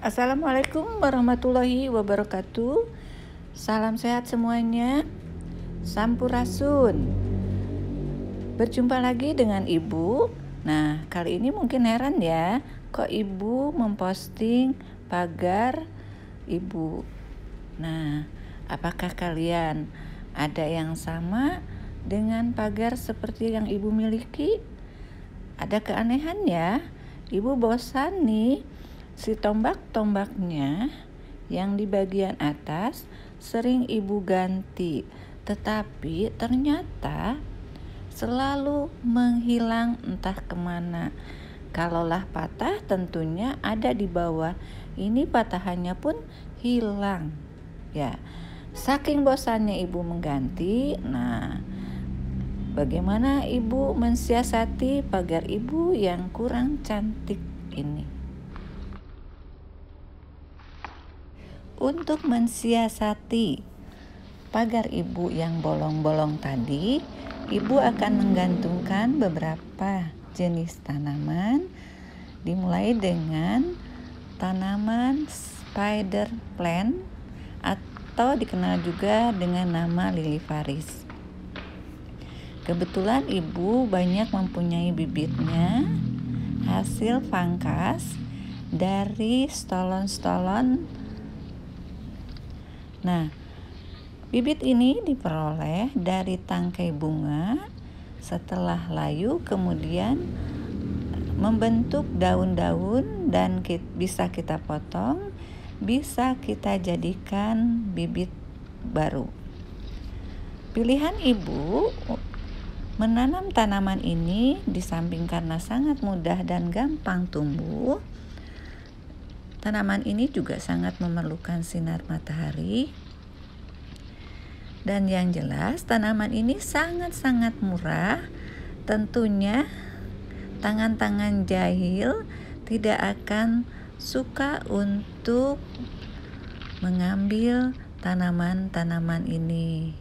Assalamualaikum warahmatullahi wabarakatuh. Salam sehat semuanya. Sampurasun. Berjumpa lagi dengan Ibu. Nah, kali ini mungkin heran ya, kok Ibu memposting pagar Ibu. Nah, apakah kalian ada yang sama dengan pagar seperti yang Ibu miliki? Ada keanehan ya? Ibu bosan nih Si tombak-tombaknya yang di bagian atas sering ibu ganti, tetapi ternyata selalu menghilang entah kemana. Kalaulah patah tentunya ada di bawah. Ini patahannya pun hilang. Ya. Saking bosannya ibu mengganti, nah bagaimana ibu mensiasati pagar ibu yang kurang cantik ini? untuk mensiasati pagar ibu yang bolong-bolong tadi, ibu akan menggantungkan beberapa jenis tanaman dimulai dengan tanaman spider plant atau dikenal juga dengan nama lili faris. Kebetulan ibu banyak mempunyai bibitnya hasil pangkas dari stolon-stolon Nah, bibit ini diperoleh dari tangkai bunga setelah layu kemudian membentuk daun-daun dan kita, bisa kita potong, bisa kita jadikan bibit baru. Pilihan ibu menanam tanaman ini di samping karena sangat mudah dan gampang tumbuh, Tanaman ini juga sangat memerlukan sinar matahari. Dan yang jelas, tanaman ini sangat-sangat murah. Tentunya tangan-tangan jahil tidak akan suka untuk mengambil tanaman-tanaman ini.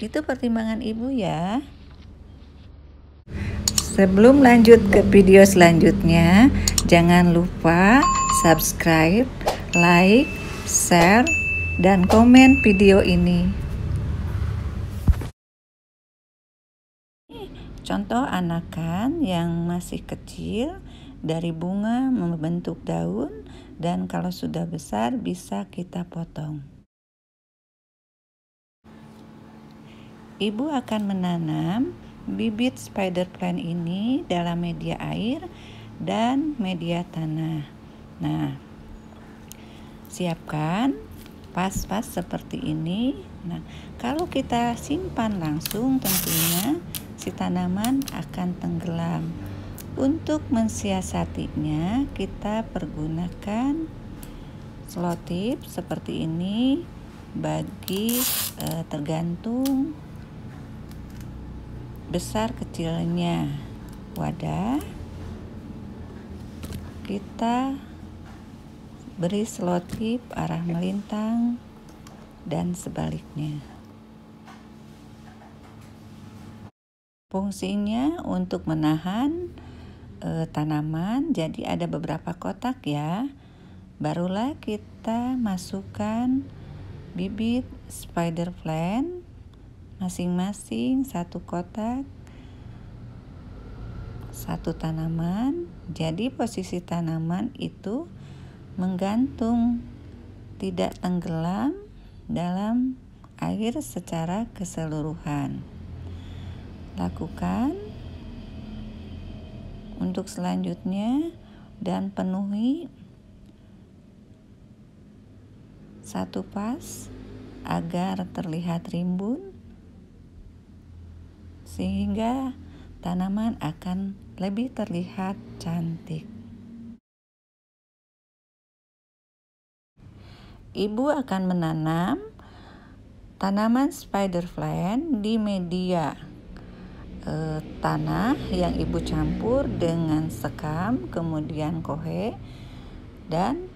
Itu pertimbangan ibu ya. Sebelum lanjut ke video selanjutnya, jangan lupa subscribe, like, share, dan komen video ini. Contoh anakan yang masih kecil dari bunga membentuk daun dan kalau sudah besar bisa kita potong. Ibu akan menanam bibit spider plant ini dalam media air dan media tanah. Nah, siapkan pas-pas seperti ini. Nah, kalau kita simpan langsung tentunya si tanaman akan tenggelam. Untuk mensiasatinya, kita pergunakan selotip seperti ini bagi e, tergantung besar kecilnya wadah kita Beri slot tip arah melintang dan sebaliknya. Fungsinya untuk menahan e, tanaman, jadi ada beberapa kotak ya. Barulah kita masukkan bibit spider plant masing-masing satu kotak satu tanaman. Jadi posisi tanaman itu menggantung, tidak tenggelam dalam air secara keseluruhan. Lakukan untuk selanjutnya dan penuhi satu pas agar terlihat rimbun sehingga tanaman akan lebih terlihat cantik. Ibu akan menanam tanaman spider plant di media e, tanah yang ibu campur dengan sekam, kemudian kohe dan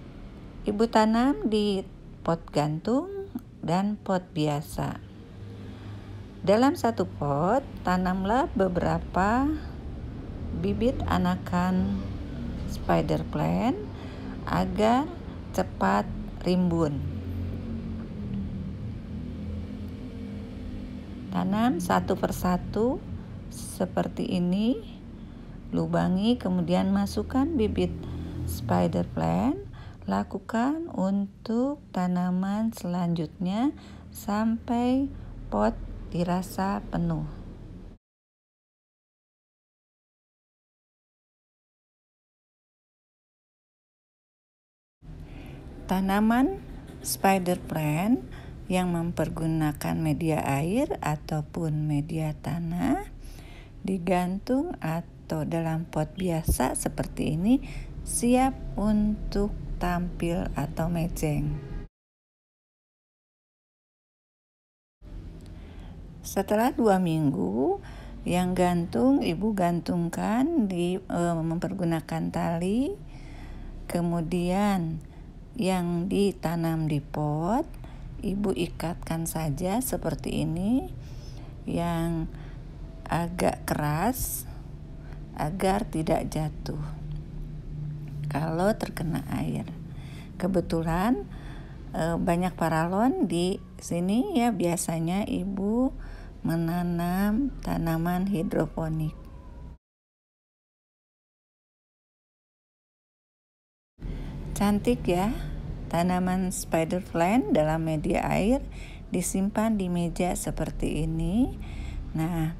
ibu tanam di pot gantung dan pot biasa. Dalam satu pot, tanamlah beberapa bibit anakan spider plant agar cepat rimbun. Tanam satu persatu seperti ini. Lubangi kemudian masukkan bibit spider plant. Lakukan untuk tanaman selanjutnya sampai pot dirasa penuh. Tanaman spider plant yang mempergunakan media air ataupun media tanah digantung atau dalam pot biasa seperti ini siap untuk tampil atau mejeng. Setelah dua minggu, yang gantung ibu gantungkan di e, mempergunakan tali, kemudian yang ditanam di pot ibu ikatkan saja seperti ini yang agak keras agar tidak jatuh kalau terkena air kebetulan eh, banyak paralon di sini ya biasanya ibu menanam tanaman hidroponik Cantik ya, tanaman spider plant dalam media air disimpan di meja seperti ini. Nah,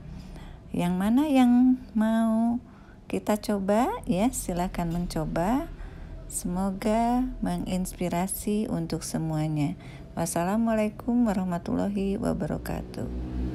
yang mana yang mau kita coba ya silahkan mencoba. Semoga menginspirasi untuk semuanya. Wassalamualaikum warahmatullahi wabarakatuh.